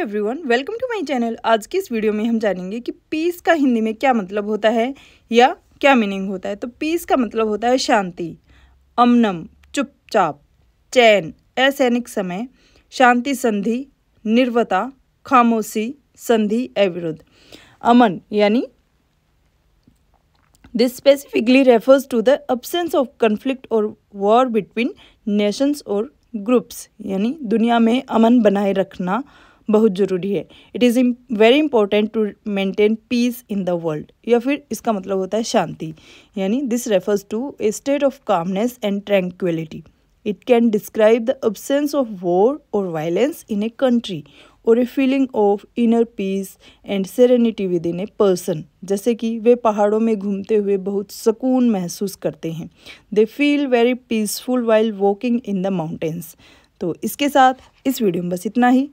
everyone welcome to my channel आज की इस वीडियो में हम जानेंगे कि पीस का हिंदी में क्या मतलब होता है या क्या मीनिंग होता है तो पीस का मतलब होता है शांति अमनम चुपचाप चैन असैनिक समय शांति संधि निर्वता खामोशी संधि अविरुद्ध अमन यानी this specifically refers to the absence of conflict और वॉर बिटवीन नेशंस और ग्रुप्स यानी दुनिया में अमन बनाए रखना बहुत ज़रूरी है it is very important to maintain peace in the world या फिर इसका मतलब होता है शांति यानी this refers to a state of calmness and tranquility it can describe the absence of war और वायलेंस इन ए कंट्री और a feeling of inner peace and serenity within a person जैसे कि वे पहाड़ों में घूमते हुए बहुत सुकून महसूस करते हैं they feel very peaceful while walking in the mountains तो इसके साथ इस वीडियो में बस इतना ही